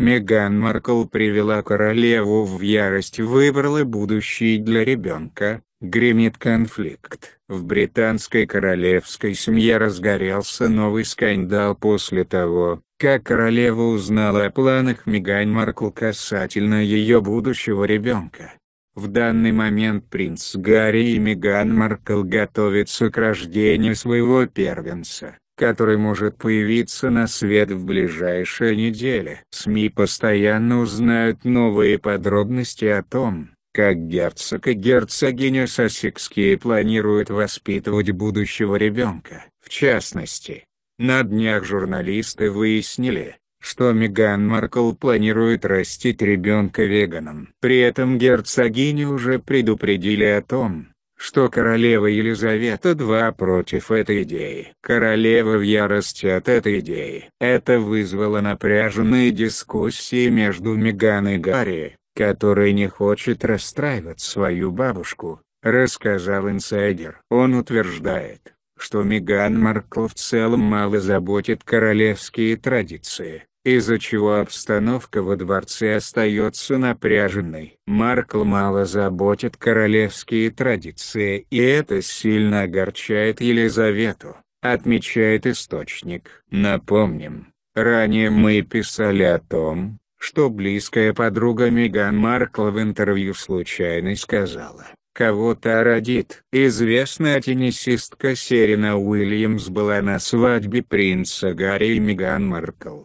Меган Маркл привела королеву в ярость выбрала будущее для ребенка, гремит конфликт. В британской королевской семье разгорелся новый скандал после того, как королева узнала о планах Меган Маркл касательно ее будущего ребенка. В данный момент принц Гарри и Меган Маркл готовятся к рождению своего первенца который может появиться на свет в ближайшие недели. СМИ постоянно узнают новые подробности о том, как герцог и герцогиня Сосикские планируют воспитывать будущего ребенка. В частности, на днях журналисты выяснили, что Меган Маркл планирует растить ребенка веганом. При этом герцогиню уже предупредили о том, что королева Елизавета II против этой идеи. Королева в ярости от этой идеи. Это вызвало напряженные дискуссии между Меган и Гарри, который не хочет расстраивать свою бабушку, рассказал инсайдер. Он утверждает, что Меган Маркл в целом мало заботит королевские традиции из-за чего обстановка во дворце остается напряженной. Маркл мало заботит королевские традиции и это сильно огорчает Елизавету, отмечает источник. Напомним, ранее мы писали о том, что близкая подруга Меган Маркл в интервью случайно сказала кого-то родит. Известная теннисистка Серена Уильямс была на свадьбе принца Гарри и Меган Маркл.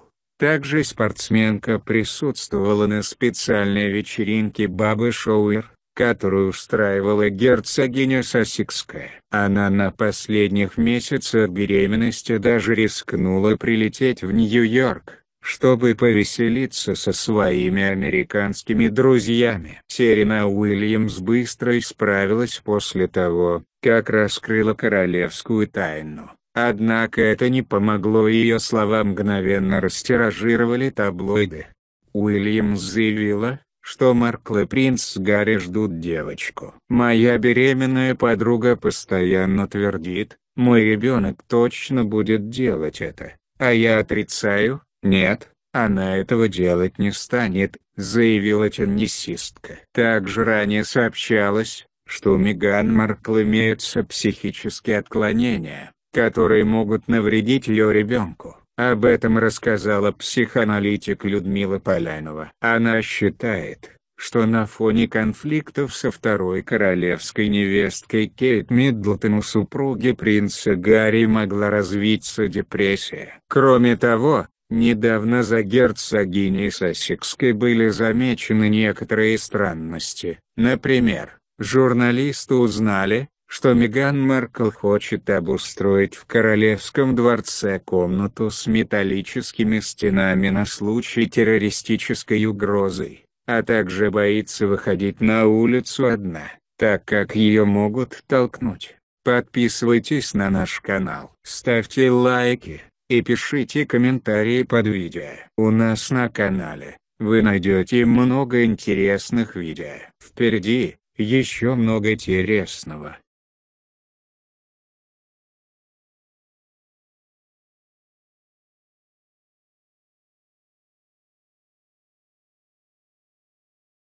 Также спортсменка присутствовала на специальной вечеринке Бабы Шоуэр, которую устраивала герцогиня Сосикская. Она на последних месяцах беременности даже рискнула прилететь в Нью-Йорк, чтобы повеселиться со своими американскими друзьями. Серена Уильямс быстро исправилась после того, как раскрыла королевскую тайну. Однако это не помогло ее словам мгновенно растиражировали таблоиды. Уильямс заявила, что Маркл и принц Гарри ждут девочку. «Моя беременная подруга постоянно твердит, мой ребенок точно будет делать это, а я отрицаю, нет, она этого делать не станет», заявила теннисистка. Также ранее сообщалось, что у Меган Маркл имеются психические отклонения которые могут навредить ее ребенку. Об этом рассказала психоаналитик Людмила Полянова. Она считает, что на фоне конфликтов со второй королевской невесткой Кейт Миддлтон у супруги принца Гарри могла развиться депрессия. Кроме того, недавно за герцогиней Сассекской были замечены некоторые странности. Например, журналисты узнали, что Меган Маркл хочет обустроить в Королевском дворце комнату с металлическими стенами на случай террористической угрозы, а также боится выходить на улицу одна, так как ее могут толкнуть. Подписывайтесь на наш канал, ставьте лайки и пишите комментарии под видео. У нас на канале вы найдете много интересных видео. Впереди еще много интересного.